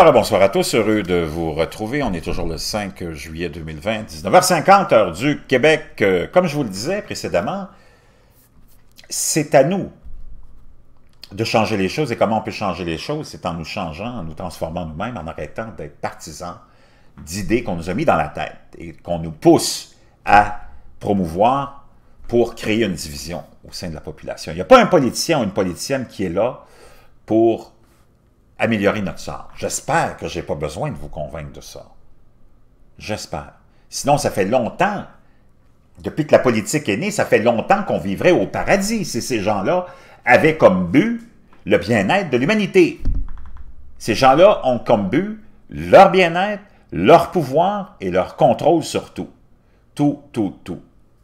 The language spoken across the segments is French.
Alors, bonsoir à tous, heureux de vous retrouver. On est toujours le 5 juillet 2020, 19h50, heure du Québec. Euh, comme je vous le disais précédemment, c'est à nous de changer les choses. Et comment on peut changer les choses? C'est en nous changeant, en nous transformant nous-mêmes, en arrêtant d'être partisans d'idées qu'on nous a mis dans la tête et qu'on nous pousse à promouvoir pour créer une division au sein de la population. Il n'y a pas un politicien ou une politicienne qui est là pour améliorer notre sort. J'espère que je n'ai pas besoin de vous convaincre de ça. J'espère. Sinon, ça fait longtemps, depuis que la politique est née, ça fait longtemps qu'on vivrait au paradis si ces gens-là avaient comme but le bien-être de l'humanité. Ces gens-là ont comme but leur bien-être, leur pouvoir et leur contrôle sur tout. Tout, tout, tout.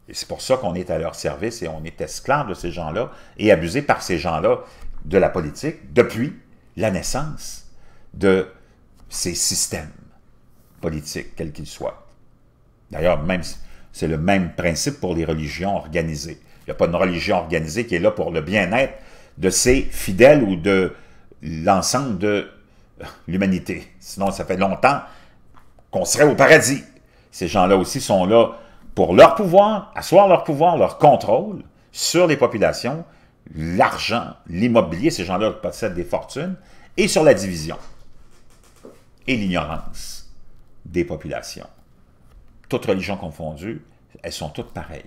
Et c'est pour ça qu'on est à leur service et on est esclave de ces gens-là et abusé par ces gens-là de la politique depuis la naissance de ces systèmes politiques, quels qu'ils soient. D'ailleurs, même c'est le même principe pour les religions organisées. Il n'y a pas une religion organisée qui est là pour le bien-être de ses fidèles ou de l'ensemble de l'humanité. Sinon, ça fait longtemps qu'on serait au paradis. Ces gens-là aussi sont là pour leur pouvoir, asseoir leur pouvoir, leur contrôle sur les populations l'argent, l'immobilier, ces gens-là possèdent des fortunes, et sur la division et l'ignorance des populations. Toutes religions confondues, elles sont toutes pareilles.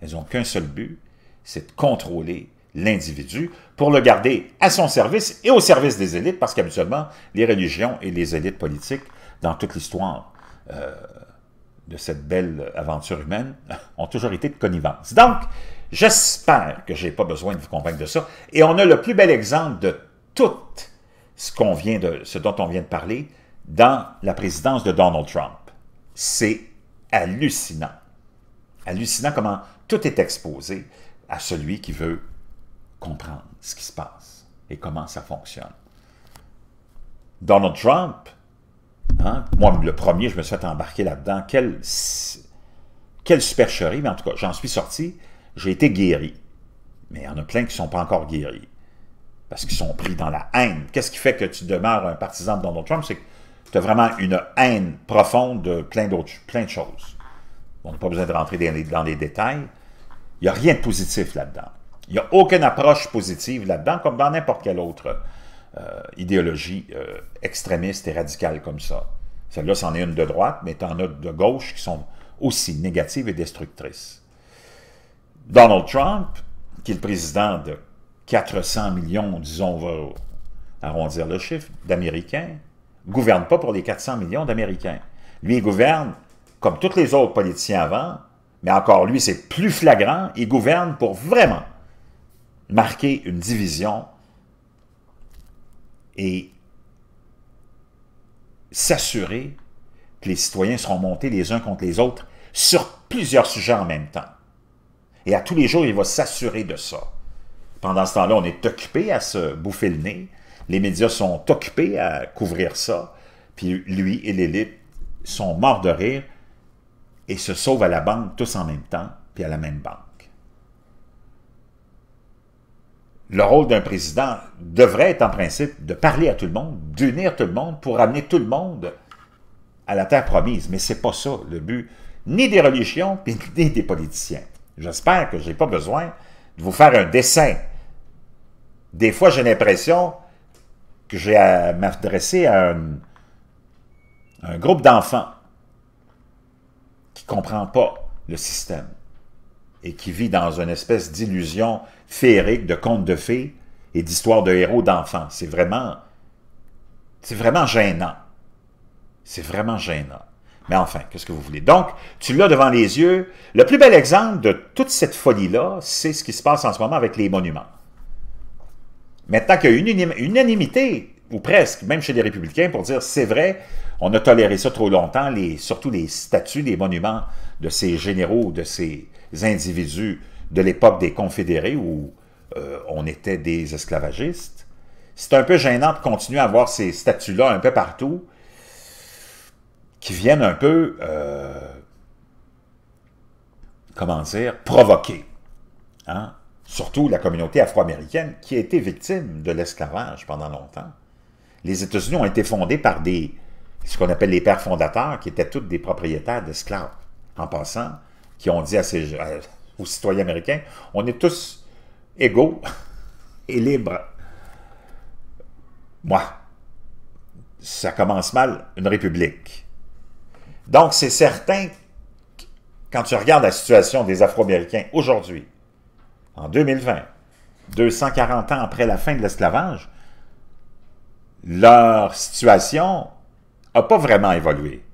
Elles n'ont qu'un seul but, c'est de contrôler l'individu pour le garder à son service et au service des élites, parce qu'habituellement, les religions et les élites politiques, dans toute l'histoire euh, de cette belle aventure humaine, ont toujours été de connivence. Donc, J'espère que je n'ai pas besoin de vous convaincre de ça. Et on a le plus bel exemple de tout ce, qu'on vient de, ce dont on vient de parler dans la présidence de Donald Trump. C'est hallucinant. Hallucinant comment tout est exposé à celui qui veut comprendre ce qui se passe et comment ça fonctionne. Donald Trump, hein, moi le premier, je me suis fait embarquer là-dedans. Quelle, quelle supercherie, mais en tout cas, j'en suis sorti j'ai été guéri. Mais il y en a plein qui ne sont pas encore guéris. Parce qu'ils sont pris dans la haine. Qu'est-ce qui fait que tu demeures un partisan de Donald Trump? C'est que tu as vraiment une haine profonde de plein, plein de choses. On n'a pas besoin de rentrer dans les, dans les détails. Il n'y a rien de positif là-dedans. Il n'y a aucune approche positive là-dedans, comme dans n'importe quelle autre euh, idéologie euh, extrémiste et radicale comme ça. Celle-là, c'en est une de droite, mais tu en as de gauche qui sont aussi négatives et destructrices. Donald Trump, qui est le président de 400 millions, disons, va arrondir le chiffre, d'Américains, gouverne pas pour les 400 millions d'Américains. Lui, il gouverne, comme tous les autres politiciens avant, mais encore lui, c'est plus flagrant, il gouverne pour vraiment marquer une division et s'assurer que les citoyens seront montés les uns contre les autres sur plusieurs sujets en même temps. Et à tous les jours, il va s'assurer de ça. Pendant ce temps-là, on est occupé à se bouffer le nez. Les médias sont occupés à couvrir ça. Puis lui et l'élite sont morts de rire et se sauvent à la banque tous en même temps, puis à la même banque. Le rôle d'un président devrait être en principe de parler à tout le monde, d'unir tout le monde pour amener tout le monde à la terre promise. Mais c'est pas ça le but, ni des religions, ni des politiciens. J'espère que je n'ai pas besoin de vous faire un dessin. Des fois, j'ai l'impression que j'ai à m'adresser à un, groupe d'enfants qui ne comprend pas le système et qui vit dans une espèce d'illusion féerique de contes de fées et d'histoires de héros d'enfants. C'est vraiment, c'est vraiment gênant. C'est vraiment gênant. Mais enfin, qu'est-ce que vous voulez? Donc, tu l'as devant les yeux. Le plus bel exemple de toute cette folie-là, c'est ce qui se passe en ce moment avec les monuments. Maintenant qu'il y a une unanimité, ou presque, même chez les républicains, pour dire c'est vrai, on a toléré ça trop longtemps, surtout les statues, les monuments de ces généraux, de ces individus de l'époque des confédérés où euh, on était des esclavagistes. C'est un peu gênant de continuer à avoir ces statues-là un peu partout, qui viennent un peu, euh, comment dire, provoquer. Hein? Surtout la communauté afro-américaine qui a été victime de l'esclavage pendant longtemps. Les États-Unis ont été fondés par des, ce qu'on appelle les pères fondateurs, qui étaient tous des propriétaires d'esclaves. En passant, qui ont dit à ces, aux citoyens américains, on est tous égaux et libres. Moi, ça commence mal une république. Donc, c'est certain, quand tu regardes la situation des Afro-Américains aujourd'hui, en 2020, 240 ans après la fin de l'esclavage, leur situation n'a pas vraiment évolué.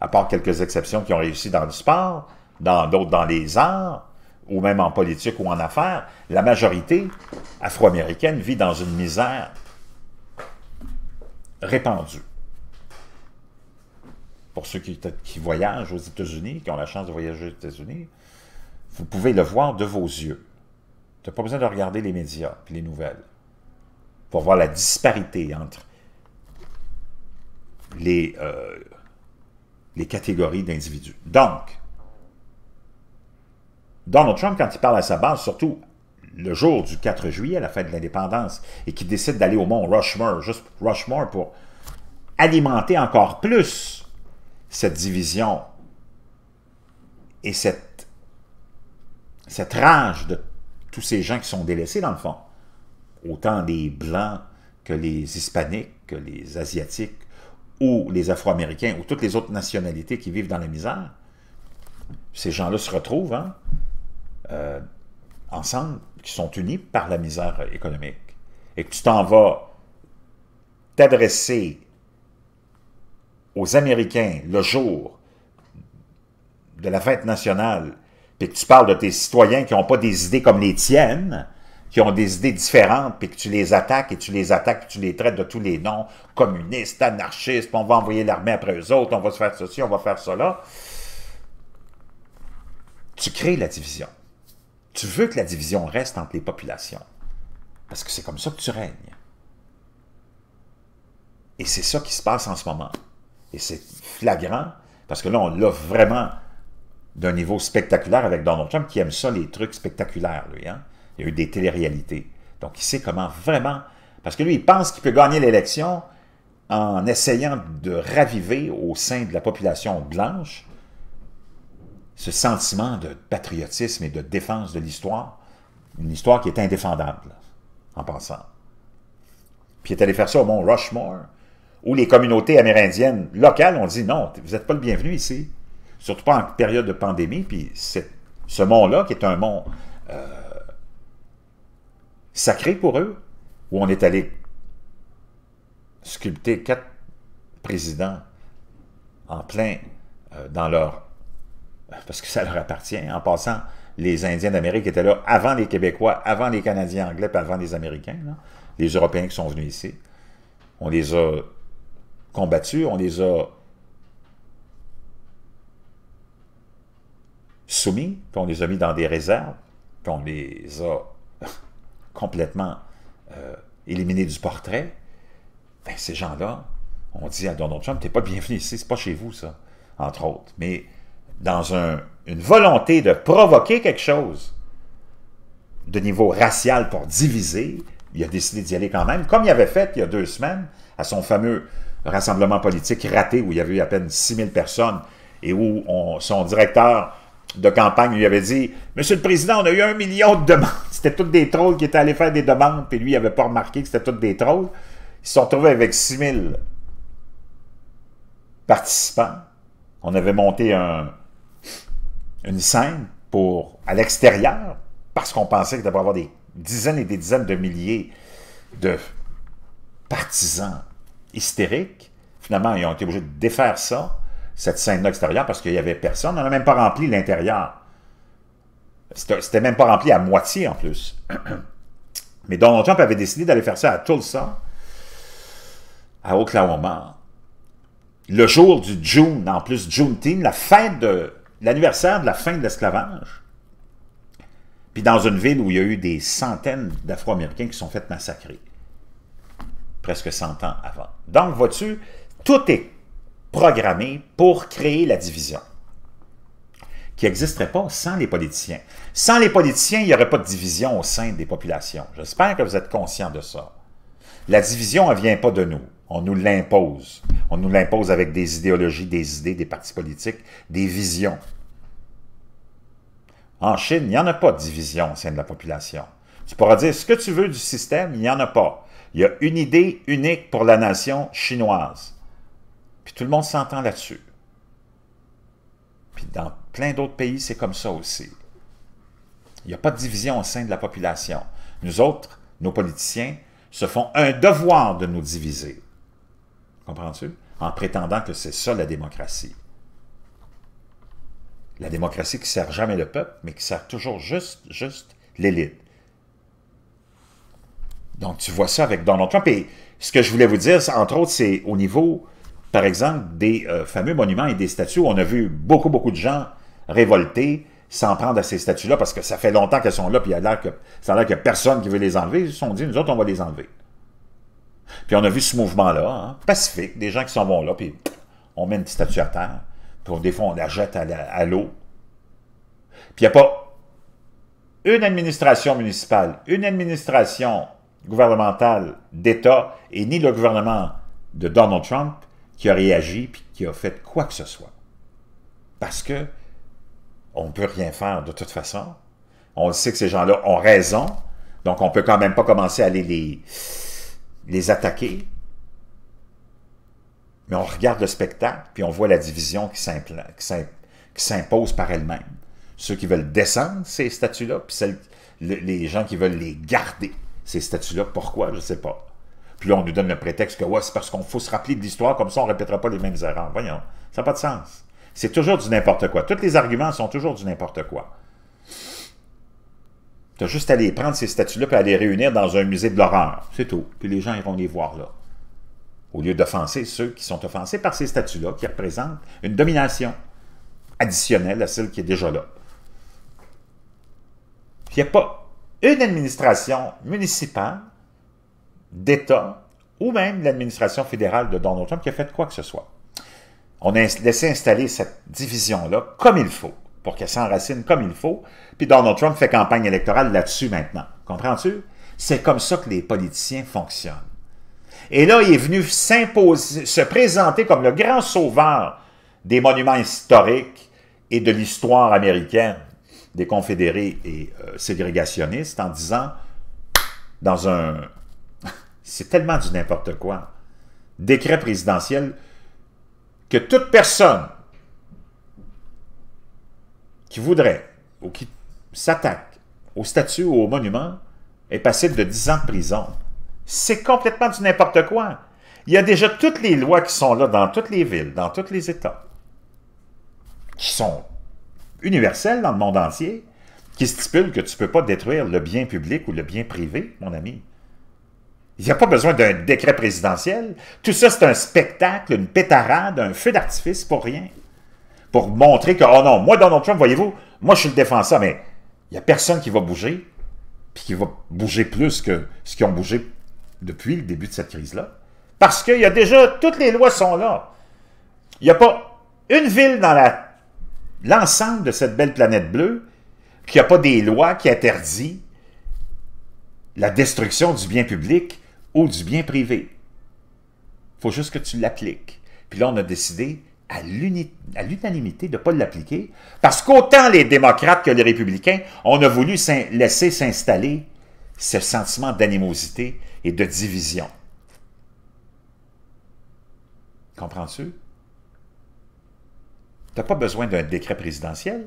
À part quelques exceptions qui ont réussi dans le sport, dans d'autres dans les arts, ou même en politique ou en affaires, la majorité afro-américaine vit dans une misère répandue pour ceux qui, voyagent aux États-Unis, qui ont la chance de voyager aux États-Unis, vous pouvez le voir de vos yeux. Tu n'as pas besoin de regarder les médias et les nouvelles pour voir la disparité entre les, euh, les catégories d'individus. Donc, Donald Trump, quand il parle à sa base, surtout le jour du 4 juillet, à la fête de l'indépendance, et qu'il décide d'aller au mont Rushmore, juste Rushmore pour alimenter encore plus cette division et cette, cette rage de tous ces gens qui sont délaissés, dans le fond, autant les Blancs que les Hispaniques, que les Asiatiques, ou les Afro-Américains, ou toutes les autres nationalités qui vivent dans la misère, ces gens-là se retrouvent hein, euh, ensemble, qui sont unis par la misère économique. Et que tu t'en vas t'adresser aux Américains le jour de la fête nationale, puis que tu parles de tes citoyens qui n'ont pas des idées comme les tiennes, qui ont des idées différentes, puis que tu les attaques, et tu les attaques, puis tu les traites de tous les noms, communistes, anarchistes, on va envoyer l'armée après eux autres, on va se faire ceci, on va faire cela. Tu crées la division. Tu veux que la division reste entre les populations. Parce que c'est comme ça que tu règnes. Et c'est ça qui se passe en ce moment et c'est flagrant, parce que là, on l'a vraiment d'un niveau spectaculaire avec Donald Trump, qui aime ça, les trucs spectaculaires, lui. Hein? Il y a eu des téléréalités. Donc, il sait comment vraiment... Parce que lui, il pense qu'il peut gagner l'élection en essayant de raviver au sein de la population blanche ce sentiment de patriotisme et de défense de l'histoire, une histoire qui est indéfendable, en passant. Puis il est allé faire ça au Mont Rushmore, où les communautés amérindiennes locales ont dit non, vous n'êtes pas le bienvenu ici. Surtout pas en période de pandémie. Puis ce mont-là, qui est un mont euh, sacré pour eux, où on est allé sculpter quatre présidents en plein euh, dans leur... Parce que ça leur appartient. En passant, les Indiens d'Amérique étaient là avant les Québécois, avant les Canadiens anglais, puis avant les Américains, les Européens qui sont venus ici. On les a combattus, on les a soumis, puis on les a mis dans des réserves, puis on les a complètement euh, éliminés du portrait. Ben, ces gens-là, on dit à Donald Trump, t'es pas bienvenu ici, c'est pas chez vous, ça, entre autres. Mais dans une volonté de provoquer quelque chose de niveau racial pour diviser, il a décidé d'y aller quand même, comme il avait fait il y a deux semaines à son fameux rassemblement politique raté où il y avait eu à peine 6000 personnes et où son directeur de campagne lui avait dit « Monsieur le Président, on a eu un million de demandes. » C'était toutes des trolls qui étaient allés faire des demandes, puis lui, il n'avait pas remarqué que c'était toutes des trolls. Ils se sont retrouvés avec 6000 participants. On avait monté une scène pour, à l'extérieur parce qu'on pensait qu'il y avoir des dizaines et des dizaines de milliers de partisans hystérique. Finalement, ils ont été obligés de défaire ça, cette scène extérieure, parce qu'il n'y avait personne. On n'a même pas rempli l'intérieur. C'était même pas rempli à moitié, en plus. Mais Donald Trump avait décidé d'aller faire ça à Tulsa, à Oklahoma. Le jour du June, en plus Juneteenth, la fin de l'anniversaire de la fin de l'esclavage. Puis dans une ville où il y a eu des centaines d'Afro-Américains qui sont faits massacrer presque 100 ans avant. Donc, vois-tu, tout est programmé pour créer la division qui n'existerait pas sans les politiciens. Sans les politiciens, il n'y aurait pas de division au sein des populations. J'espère que vous êtes conscients de ça. La division, elle ne vient pas de nous. On nous l'impose. On nous l'impose avec des idéologies, des idées, des partis politiques, des visions. En Chine, il n'y en a pas de division au sein de la population. Tu pourras dire ce que tu veux du système, il n'y en a pas. Il y a une idée unique pour la nation chinoise. Puis tout le monde s'entend là-dessus. Puis dans plein d'autres pays, c'est comme ça aussi. Il n'y a pas de division au sein de la population. Nous autres, nos politiciens, se font un devoir de nous diviser. Comprends-tu? En prétendant que c'est ça la démocratie. La démocratie qui ne sert jamais le peuple, mais qui sert toujours juste, juste l'élite. Donc, tu vois ça avec Donald Trump. Et ce que je voulais vous dire, entre autres, c'est au niveau, par exemple, des euh, fameux monuments et des statues, on a vu beaucoup, beaucoup de gens révoltés s'en prendre à ces statues-là parce que ça fait longtemps qu'elles sont là, puis il a l'air que, ça a l'air que personne qui veut les enlever. Ils se sont dit, nous autres, on va les enlever. Puis on a vu ce mouvement-là, hein, pacifique, des gens qui sont bons là, puis on met une statue à terre, puis des fois, on la jette à l'eau. Puis il n'y a pas une administration municipale, une administration gouvernemental d'État et ni le gouvernement de Donald Trump qui a réagi puis qui a fait quoi que ce soit. Parce que on ne peut rien faire de toute façon. On sait que ces gens-là ont raison, donc on ne peut quand même pas commencer à aller les, les attaquer. Mais on regarde le spectacle, puis on voit la division qui s'impose par elle-même. Ceux qui veulent descendre ces statues-là, puis les gens qui veulent les garder ces statuts-là. Pourquoi? Je ne sais pas. Puis là, on nous donne le prétexte que ouais, c'est parce qu'on faut se rappeler de l'histoire, comme ça on ne répétera pas les mêmes erreurs. Voyons, ça n'a pas de sens. C'est toujours du n'importe quoi. Tous les arguments sont toujours du n'importe quoi. Tu as juste à aller prendre, ces statues-là, puis à les réunir dans un musée de l'horreur. C'est tout. Puis les gens iront les voir là. Au lieu d'offenser ceux qui sont offensés par ces statues-là, qui représentent une domination additionnelle à celle qui est déjà là. Il n'y a pas une administration municipale, d'État, ou même l'administration fédérale de Donald Trump qui a fait quoi que ce soit. On a laissé installer cette division-là comme il faut, pour qu'elle s'enracine comme il faut, puis Donald Trump fait campagne électorale là-dessus maintenant. Comprends-tu? C'est comme ça que les politiciens fonctionnent. Et là, il est venu s'imposer, se présenter comme le grand sauveur des monuments historiques et de l'histoire américaine des confédérés et euh, ségrégationnistes en disant, dans un... C'est tellement du n'importe quoi. Décret présidentiel que toute personne qui voudrait ou qui s'attaque au statut ou au monument est passible de 10 ans de prison. C'est complètement du n'importe quoi. Il y a déjà toutes les lois qui sont là dans toutes les villes, dans tous les États, qui sont universelle dans le monde entier qui stipule que tu ne peux pas détruire le bien public ou le bien privé, mon ami. Il n'y a pas besoin d'un décret présidentiel. Tout ça, c'est un spectacle, une pétarade, un feu d'artifice pour rien. Pour montrer que, oh non, moi, Donald Trump, voyez-vous, moi, je suis le défenseur, mais il n'y a personne qui va bouger, puis qui va bouger plus que ce qui ont bougé depuis le début de cette crise-là. Parce qu'il y a déjà, toutes les lois sont là. Il n'y a pas une ville dans la l'ensemble de cette belle planète bleue, qui n'y a pas des lois qui interdisent la destruction du bien public ou du bien privé. Il faut juste que tu l'appliques. Puis là, on a décidé à l'unanimité de ne pas l'appliquer, parce qu'autant les démocrates que les républicains, on a voulu laisser s'installer ce sentiment d'animosité et de division. Comprends-tu? Tu n'as pas besoin d'un décret présidentiel.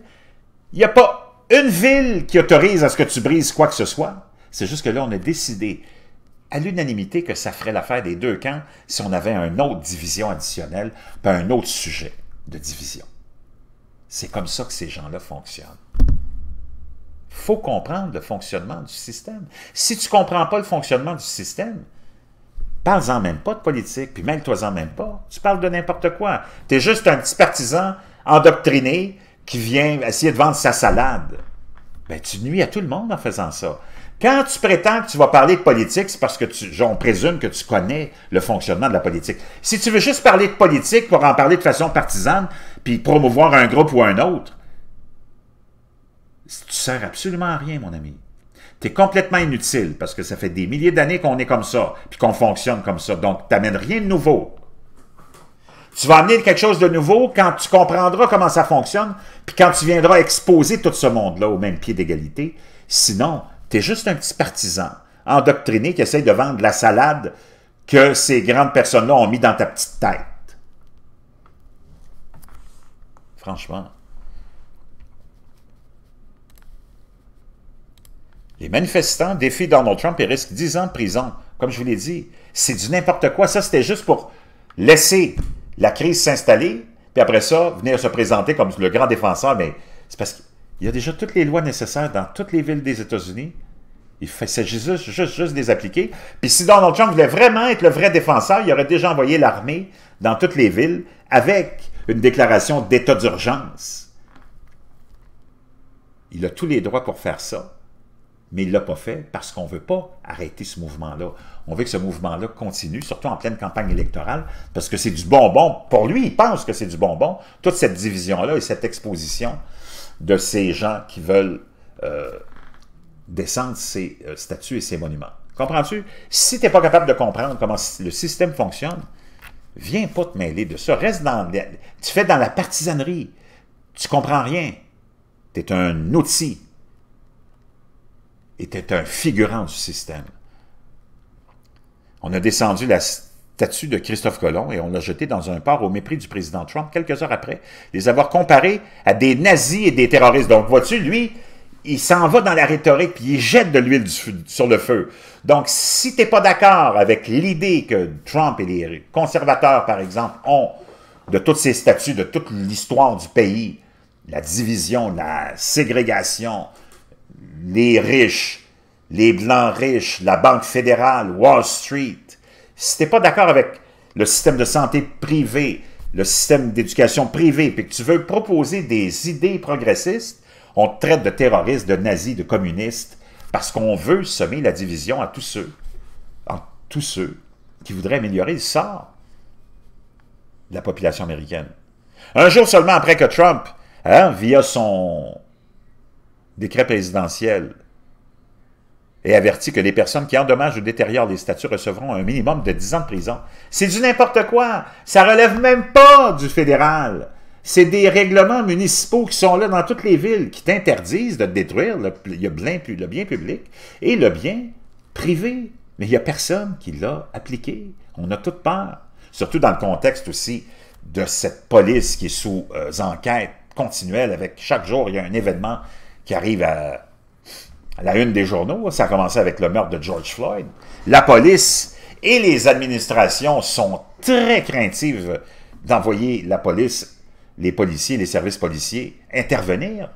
Il n'y a pas une ville qui autorise à ce que tu brises quoi que ce soit. C'est juste que là, on a décidé à l'unanimité que ça ferait l'affaire des deux camps si on avait une autre division additionnelle, puis un autre sujet de division. C'est comme ça que ces gens-là fonctionnent. Il faut comprendre le fonctionnement du système. Si tu ne comprends pas le fonctionnement du système, parle-en même pas de politique, puis mêle-toi-en même pas. Tu parles de n'importe quoi. Tu es juste un petit partisan endoctriné qui vient essayer de vendre sa salade. Ben, tu nuis à tout le monde en faisant ça. Quand tu prétends que tu vas parler de politique, c'est parce que tu, présume que tu connais le fonctionnement de la politique. Si tu veux juste parler de politique pour en parler de façon partisane, puis promouvoir un groupe ou un autre, tu sers absolument à rien, mon ami. Tu es complètement inutile parce que ça fait des milliers d'années qu'on est comme ça, puis qu'on fonctionne comme ça. Donc, tu n'amènes rien de nouveau. Tu vas amener quelque chose de nouveau quand tu comprendras comment ça fonctionne, puis quand tu viendras exposer tout ce monde-là au même pied d'égalité. Sinon, tu es juste un petit partisan endoctriné qui essaye de vendre la salade que ces grandes personnes-là ont mis dans ta petite tête. Franchement. Les manifestants défient Donald Trump et risquent 10 ans de prison. Comme je vous l'ai dit, c'est du n'importe quoi. Ça, c'était juste pour laisser la crise s'installer, puis après ça, venir se présenter comme le grand défenseur, mais c'est parce qu'il y a déjà toutes les lois nécessaires dans toutes les villes des États-Unis. Il s'agit juste, juste, juste de les appliquer. Puis si Donald Trump voulait vraiment être le vrai défenseur, il aurait déjà envoyé l'armée dans toutes les villes avec une déclaration d'état d'urgence. Il a tous les droits pour faire ça mais il ne l'a pas fait parce qu'on ne veut pas arrêter ce mouvement-là. On veut que ce mouvement-là continue, surtout en pleine campagne électorale, parce que c'est du bonbon. Pour lui, il pense que c'est du bonbon. Toute cette division-là et cette exposition de ces gens qui veulent euh, descendre ces statuts euh, statues et ces monuments. Comprends-tu? Si tu n'es pas capable de comprendre comment le système fonctionne, viens pas te mêler de ça. Reste dans... Tu fais dans la partisanerie. Tu comprends rien. Tu es un outil était un figurant du système. On a descendu la statue de Christophe Colomb et on l'a jetée dans un port au mépris du président Trump quelques heures après, les avoir comparés à des nazis et des terroristes. Donc, vois-tu, lui, il s'en va dans la rhétorique et il jette de l'huile sur le feu. Donc, si tu n'es pas d'accord avec l'idée que Trump et les conservateurs, par exemple, ont de toutes ces statues, de toute l'histoire du pays, la division, la ségrégation, les riches, les blancs riches, la Banque fédérale, Wall Street. Si n'es pas d'accord avec le système de santé privé, le système d'éducation privé, puis que tu veux proposer des idées progressistes, on te traite de terroriste, de nazi, de communiste, parce qu'on veut semer la division à tous ceux, à tous ceux qui voudraient améliorer le sort de la population américaine. Un jour seulement après que Trump, hein, via son décret présidentiel et avertit que les personnes qui endommagent ou détériorent les statuts recevront un minimum de 10 ans de prison. C'est du n'importe quoi. Ça relève même pas du fédéral. C'est des règlements municipaux qui sont là dans toutes les villes, qui t'interdisent de détruire le, bien, le bien public et le bien privé. Mais il n'y a personne qui l'a appliqué. On a toute peur. Surtout dans le contexte aussi de cette police qui est sous euh, enquête continuelle avec chaque jour, il y a un événement qui arrive à, la une des journaux. Ça a commencé avec le meurtre de George Floyd. La police et les administrations sont très craintives d'envoyer la police, les policiers, les services policiers intervenir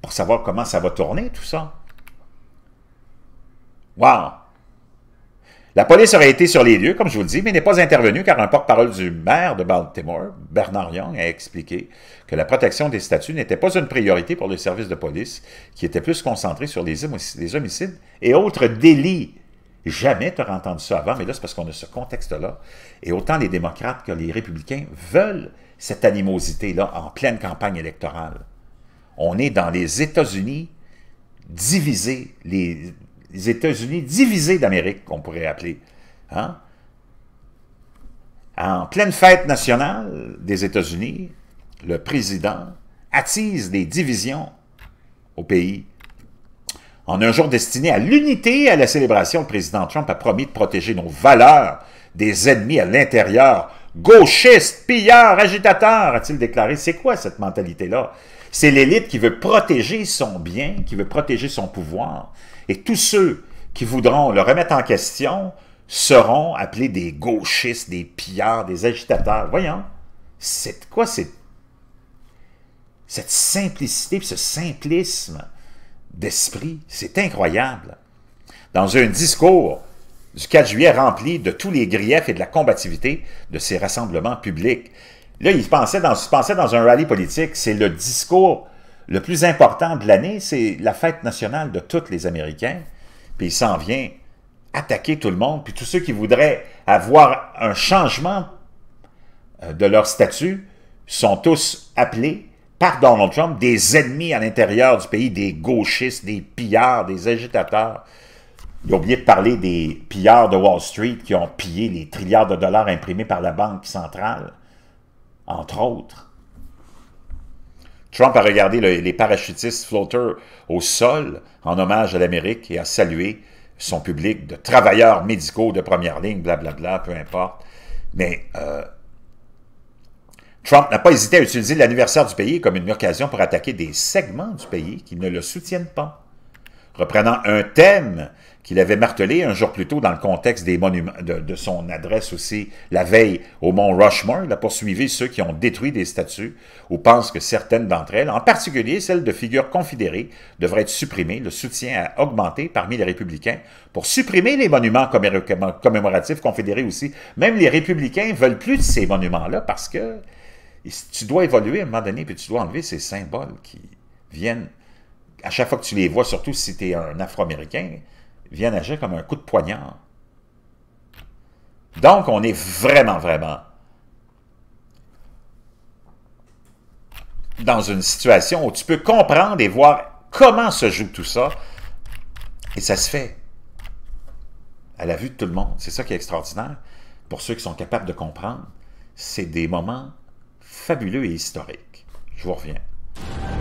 pour savoir comment ça va tourner tout ça. Wow! La police aurait été sur les lieux, comme je vous le dis, mais n'est pas intervenue car un porte-parole du maire de Baltimore, Bernard Young, a expliqué que la protection des statues n'était pas une priorité pour le service de police, qui était plus concentré sur les, homicides et autres délits. Jamais tu n'auras entendu ça avant, mais là, c'est parce qu'on a ce contexte-là. Et autant les démocrates que les républicains veulent cette animosité-là en pleine campagne électorale. On est dans les États-Unis divisés, les les États-Unis divisés d'Amérique, qu'on pourrait appeler. Hein, en pleine fête nationale des États-Unis, le président attise des divisions au pays. En un jour destiné à l'unité et à la célébration, le président Trump a promis de protéger nos valeurs des ennemis à l'intérieur. Gauchistes, pilleurs, agitateurs, a-t-il déclaré. C'est quoi cette mentalité-là? C'est l'élite qui veut protéger son bien, qui veut protéger son pouvoir, et tous ceux qui voudront le remettre en question seront appelés des gauchistes, des pillards, des agitateurs. Voyons, c'est quoi cette, cette simplicité, ce simplisme d'esprit? C'est incroyable. Dans un discours du 4 juillet rempli de tous les griefs et de la combativité de ces rassemblements publics, Là, il se dans, pensait dans un rallye politique. C'est le discours le plus important de l'année, c'est la fête nationale de tous les Américains. Puis il s'en vient attaquer tout le monde. Puis tous ceux qui voudraient avoir un changement euh, de leur statut sont tous appelés par Donald Trump des ennemis à l'intérieur du pays, des gauchistes, des pillards, des agitateurs. Il a oublié de parler des pillards de Wall Street qui ont pillé les trilliards de dollars imprimés par la Banque centrale, entre autres. Trump a regardé les parachutistes flotter au sol en hommage à l'Amérique et a salué son public de travailleurs médicaux de première ligne, blablabla, peu importe. Mais euh, Trump n'a pas hésité à utiliser l'anniversaire du pays comme une occasion pour attaquer des segments du pays qui ne le soutiennent pas reprenant un thème qu'il avait martelé un jour plus tôt dans le contexte de, son adresse aussi la veille au mont Rushmore. Il a poursuivi ceux qui ont détruit des statues ou pensent que certaines d'entre elles, en particulier celles de figures confédérées, devraient être supprimées. Le soutien a augmenté parmi les républicains pour supprimer les monuments commémoratifs confédérés aussi. Même les républicains veulent plus de ces monuments-là parce que tu dois évoluer à un moment donné puis tu dois enlever ces symboles qui viennent à chaque fois que tu les vois, surtout si tu es un Afro-Américain, viennent agir comme un coup de poignard. Donc, on est vraiment, vraiment dans une situation où tu peux comprendre et voir comment se joue tout ça. Et ça se fait à la vue de tout le monde. C'est ça qui est extraordinaire. Pour ceux qui sont capables de comprendre, c'est des moments fabuleux et historiques. Je vous reviens.